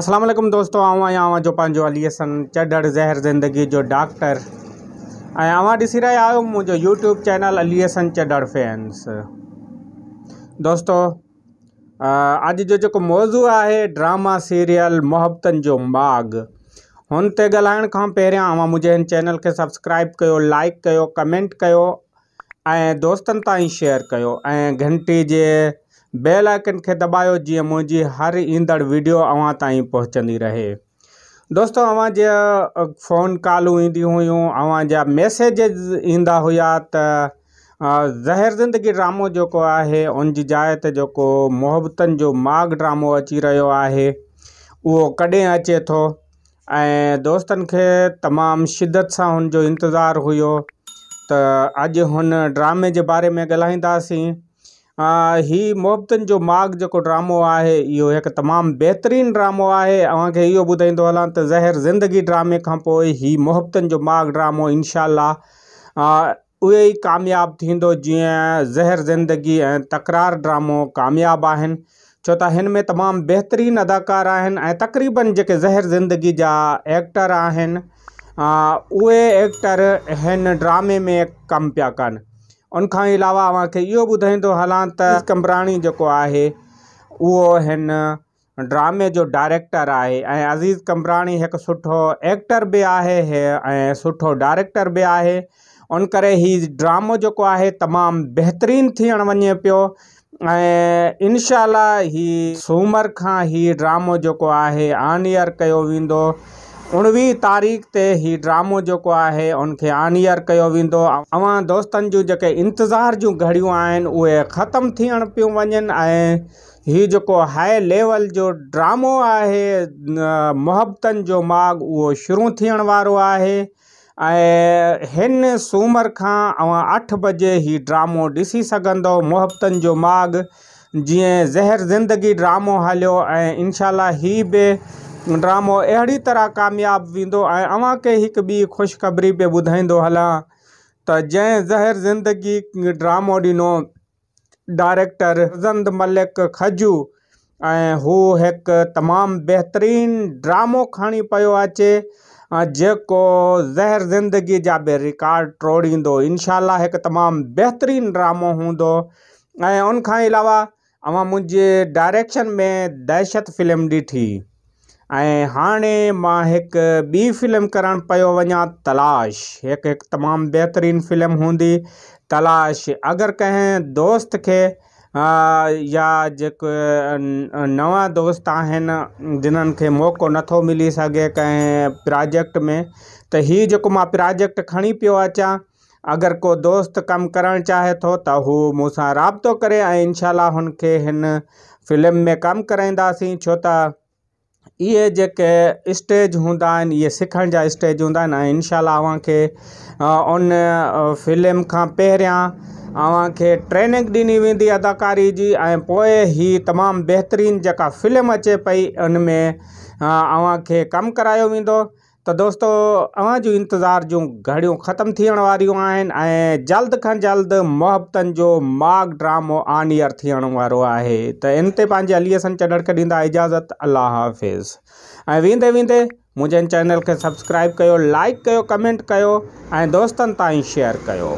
আসসালামু আলাইকুম দোস্তো আওয়া আওয়া জো পঞ্জো আলী হাসান চড়ড় जहर जिंदगी জো ডক্টর আওয়া দিশরাই আও মুজো ইউটিউব চ্যানেল আলী হাসান চড়ড় ফ্যান্স দোস্তো আ আজি জো জো কো মযুয়া হে ড্রামা সিরিয়াল मोहब्बतন জো মাগ হুনতে গলাণ খাম পেরিয়া আওয়া মুজে ইন চ্যানেল কে সাবস্ক্রাইব কয়ো লাইক কয়ো কমেন্ট কয়ো আ দোস্তন তাই শেয়ার কয়ো আ ঘন্টি জে बेल आइकन के दॿायो जी मुंहिंजी हर इंदड़ वीडियो अव्हां ताईं पहुचंदी रहे दोस्तों अवां जा फ़ोन कॉलू ईंदी हुयूं अवां जा मैसेजेस ईंदा हुआ त ज़हर ज़िंदगी ड्रामो जो को आहे उनजी जाइ जो को मुहबतनि जो माग ड्रामो अची रहियो आहे वो कॾहिं अचे थो ऐं दोस्तनि खे तमामु शिदत सां हुनजो इंतज़ारु हुओ त अॼु हुन ड्रामे जे बारे में ॻाल्हाईंदासीं हीउ मुहबतनि जो माग जो ड्रामो है यो एक तमाम बेहतरीन ड्रामो है तव्हांखे यो ॿुधाईंदो हल ज़हर ज़िंदगी ड्रामे का पोइ हीउ जो माग ड्रामो इनशाला उ कामयाब कामयाबु ज़हर ज़िंदगी तकरार ड्रामो कामयाब आन छो तो हिन में तमाम बेहतरीन अदाकार तक़रीबन जेके ज़हर ज़िंदगी जहा एक्टर आन उहे एक्टर ड्रामे में कम पाया कन उन खां अलावा इहो ॿुधाईंदो हलां त अजीत कंबराणी जेको आहे उहो हिन ड्रामे जो डायरेक्टर आहे ऐं अज़ीज़ कंबराणी हिकु सुठो एक्टर बि आहे ऐं सुठो डायरेक्टर बि आहे उन करे हीउ ड्रामो जेको आहे तमामु बहितरीनु थियणु वञे पियो ऐं इनशाला हीउ सूमर खां ही ड्रामो जेको आहे आनियर कयो वेंदो उणिवीह तारीख़ ते हीउ ड्रामो जेको आहे उनखे आनियर कयो वेंदो तव्हां दोस्तनि जूं जेके इंतिज़ार जूं घड़ियूं आहिनि उहे ख़तमु थियण पियूं वञनि ऐं हीउ जेको लेवल जो ड्रामो आहे मोहबतनि जो मागु उहो शुरू थियण वारो आहे ऐं हिन सूमर खां अठ बजे हीउ ड्रामो ॾिसी सघंदो मोहबतनि जो माग जीअं ज़हर ज़िंदगी ड्रामो हलियो ऐं इनशा बि ड्रामो अड़ी तरह कामयाब वेंदो ऐं अव्हां खे ख़ुशख़बरी पिए बुधाई हलां तो जै ज़हर ज़िंदगी ड्रामो दिनो डायरेक्टर ज़ंद मलिक खजू ऐं हू हिकु तमामु ड्रामो खणी पो अचे जेको ज़हर ज़िंदगी जहा बि रिकॉर्ड टोड़ींदो इनशाला हिकु तमामु बहितरीन ड्रामो हूंदो ऐं अलावा अवां मुंहिंजे डायरेक्शन में दहशत फिल्म ॾिठी ऐं हाणे मां हिकु ॿी फिल्म करणु पियो वञा तलाश हिकु हिकु तमामु बहितरीनु फिल्म होंगी तलाश अगर कें दोस्त खे या जेके नवां दोस्त आहिनि मौक़ो नथो मिली सघे कंहिं प्राजेक्ट में तो हीउ जेको मां प्राजेक्ट खणी पियो अचां अगरि को दोस्त कमु करणु चाहे तो त हू मूंसां राब्तो इनशाला फिल्म में कम कराईंदासीं छो त इहे जेके स्टेज हूंदा आहिनि इहे सिखण जा स्टेज हूंदा आहिनि ऐं इनशाह अव्हांखे उन फ़िल्म खां पहिरियां अव्हांखे ट्रेनिंग ॾिनी वेंदी अदाकारी जी ऐं पोइ ही तमामु बहितरीनु जेका फ़िल्म अचे पई उन में अव्हांखे कमु करायो वेंदो त दोस्तो अवांजो इंतज़ार जूं घड़ियूं ख़त्म थियण वारियूं आहिनि जल्द खां जल्द मुहबतनि जो माग ड्रामो आनियर थियण वारो आहे त इन पंहिंजे अलीअ सन चैनल खे ॾींदा इजाज़त अल्लाह हाफ़िज़ ऐं वेंदे वेंदे मुंहिंजे चैनल खे सब्सक्राइब कयो लाइक कयो कमेंट कयो ऐं दोस्तनि ताईं शेयर कयो